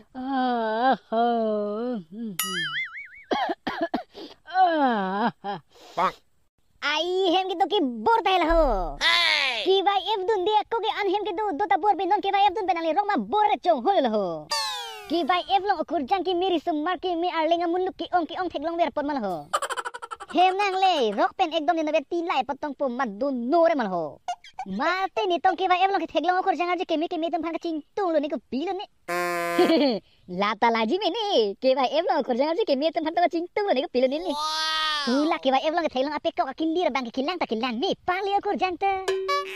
आई हेम के तो बोर तहल हो की भाई एफ दुन दिया को के अन हेम के दो ता बोर बे नन भाई एफ दुन बेनाले रोग बोर चो होल हो की भाई एफ लोग खुर जंग की मेरी सुमार की मी अरलेंगा मुल्लुक की ओंग की ओंग थेक लोंग वेर पर मल हो हेम नांग ले रोग पेन एकदम ने बेती लाए पतंग पो मत दो नोरे मल हो Mate nitong kiva em long kethek long khor janga je kemi kemi tem phang ching tu lo ni ko pi lo ni. Lata laji me ni kiva em long khor janga je kemi tem phang ta ching tu lo ni ko pi lo ni ni. Kula kiva em long kethek long apek ko akili ra bang kilang ta kilang ni pali khor janta.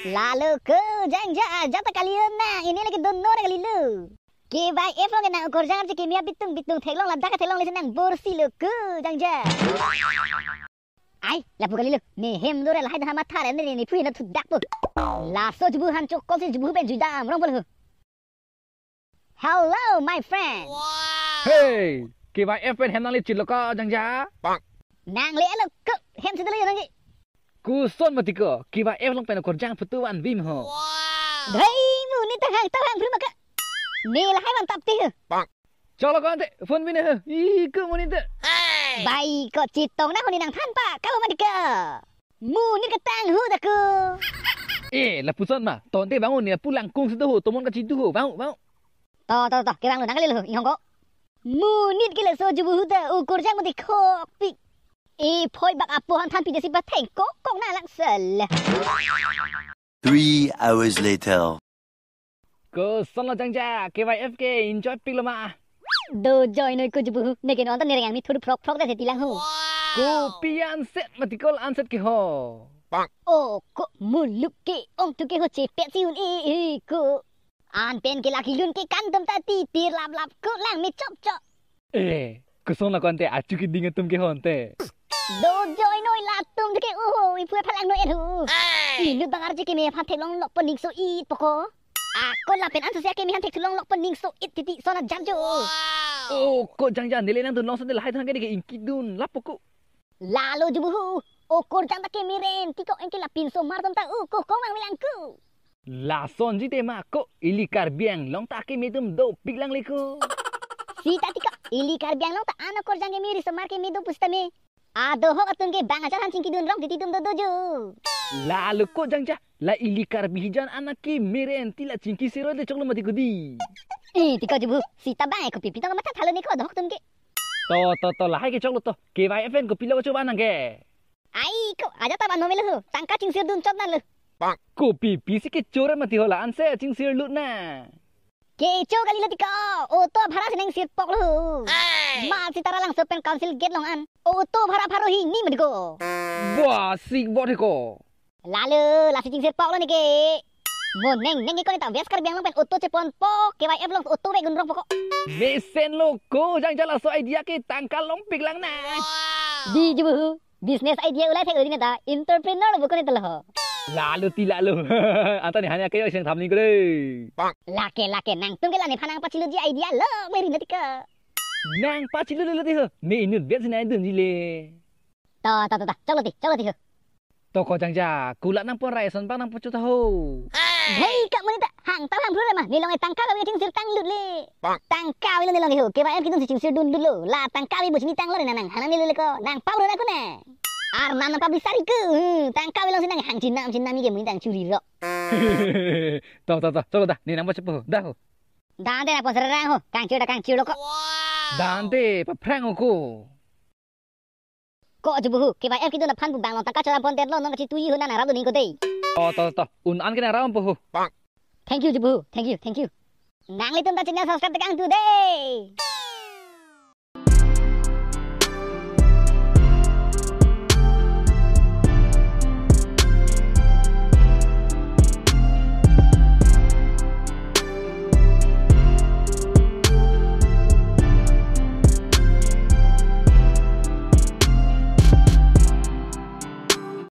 Lalo ko jang ja jata kali na ini lagi donno ra kali lo. Kiva em long na khor janga je kemi bitung bitung thek long la da ka thek long le nang borsi lo ko jang ja. ไอ้ลับุกันเลยลูกนี่เฮมดูเรลไฮเดนมาถ่าเรนนี่นี่พูดนะถูกดักปุ๊บลาสุดจูบุฮันจุกโคซิจูบุเป็นจุดดามร้องบอกเูย Hello my friend เฮ้ยกี่วันเอฟเป็นเฮมนั่งเล่นจิดแล้วก็จังจ้าปังนั่งเล่นลูกก็เฮมสุดเลยอย่างี้กูส่วนมาติกอกี่วันเอฟลงไป็นคนจ้างประตูวันวิมฮะเฮ้ยมูนี่ต่างหากต่างหากพูดมากะนี่ละให้มันตับตีฮะปังจอลก่อนเถอะฟุ่นวินเฮะอีกมูนี่เถอะบก็จิตตรงนะคนนี้นางท่านปะกลาวมาดิเกอมูนี่ก็แตงหูตะกูเอ๋ละผู้สนมาตอนที่บ้านนี่ผู้หลังกุ้งสุดหูตัมันก็จิตดูหูบ้าบ้าต่อต่อต่อเก็บบ้านหนูนังก็เลยหูอีห้องก็มูนี่ก็เลสโซจูบูหูแต่อุกุรจังมันติดคอปิเอ๋พอยบักอับปูหันท่านปีเดียสิบแปดแตงก็กงน่ารักสั่นละ Three hours later ก็สนุกจังจ้าเก็บไว้ FK enjoy ปีละมา do join oi kuj buhu negen on ta nereng mi thur frog frog da setila hu copy answer matikol answer ki ho bang o ko muluk ke ong tu ke ho che pe si un e e ko an pen ke laki lun ke kan dam ta ti tir lap lap ko lang mi chop chop e kusong na konte achu ki dinga tum ke ho ante do join oi la tum ke o i pue phalang no e thu i lu bangar je ke me pha thelong lop nik so i poko Aku lah pen ansa siake mihan tek tulong lok pening so it titi so nak Wow. Oh, kau jang jang nilai nang tu nong sendal hai tang gede ke inkidun lapo ko. Lalo jubuhu. Ukur jang tak miren tiko engke la pinso martam tak uku ko mang milang ku. La son jite ma ko ili karbian long tak ke medum do piglang leku. Sita tiko ili karbian long tak anak kor jang ke miri semar ke medum pustame. Aduh ho atung ke bang ajar hancing kidun long titi dum do doju. La le ko jangja la ili karbihijan anaki meren tila chinki siro de choklo mati kudi. Eh tiko jibu sita bae ko pipi tanga mata thalo ne ko dhok tumke. To to to la hai ke choklo to KYFN ko pilo ko chuba nange. Ai ko aja ta banno melo tangka ching sir dun chot na lo. Bang ko pipi se ke chore mati hola anse ching sir lut na. Ke cho gali la tiko o to bhara se nang sir poklo. Ma sitara lang sopen council get long an. O to bhara pharo hi ni mati ko. Ba sik bote ko. Lalu, lah sing sir pok lo niki. Mo neng neng ikon tak bias kar biang lang pen utu cepon pok ke wai long utu wai gundrong pokok. Besen lo ko jang jala so idea ke tangkal long pik lang na. Wow. Di jubu business idea उलाई थे उदिने ता entrepreneur बुकने तल हो लालू ती लालू आता ने हाने कयो सेंग थामनी करे लाके लाके नांग तुम केला ने फानांग पाचिलु जी आइडिया ल मेरी नती का नांग पाचिलु ल ती हो ने इनु बेच ना दुन जिले ता ता ता चलो ती चलो ती हो toko jangja kula nang pun rai sonpang nang pucu tahu hei kak monita hang tau ah. lah, lah, lah, hang lemah ni longai tangkal wi cing sir tang lut le tangkal wi ni longai ho ke ba kitung cing sir dun dulu la tangkal wi bujni tang lor nang hanang ni le ko nang pau ro aku ne ar nan nang pabi sari ke hmm, tangkal wi long sinang hang jinam jinam ni ge monita curi ro to to to to dah ni nang pucu dah ho dah de aku serang ho kang cu da kang cu lo ko dah de pa prang ko ko jubu hu ke bae kidu na phan bu bang ta ka chara bon lah, den lo nong chi tu yi hu na na ra du ning ko dei to oh, to to un an kina ram bu hu thank you jubu thank you thank you nang le tun ta chi na subscribe ta kang tu dei